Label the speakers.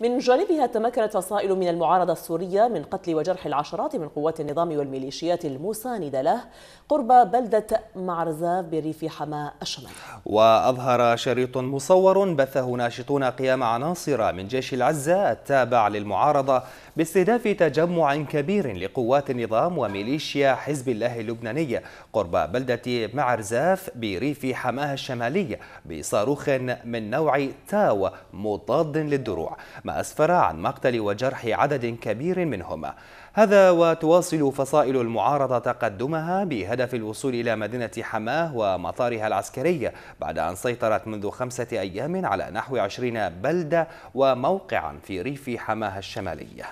Speaker 1: من جانبها تمكنت فصائل من المعارضة السورية من قتل وجرح العشرات من قوات النظام والميليشيات المساندة له قرب بلدة معرزاف بريف حماة
Speaker 2: الشمال وأظهر شريط مصور بثه ناشطون قيام عناصر من جيش العزة التابع للمعارضة باستهداف تجمع كبير لقوات النظام وميليشيا حزب الله اللبناني قرب بلدة معرزاف بريف حماة الشمالي بصاروخ من نوع تاو مضاد للدروع أسفر عن مقتل وجرح عدد كبير منهم هذا وتواصل فصائل المعارضة تقدمها بهدف الوصول إلى مدينة حماه ومطارها العسكري بعد أن سيطرت منذ خمسة أيام على نحو عشرين بلدة وموقعا في ريف حماه الشمالية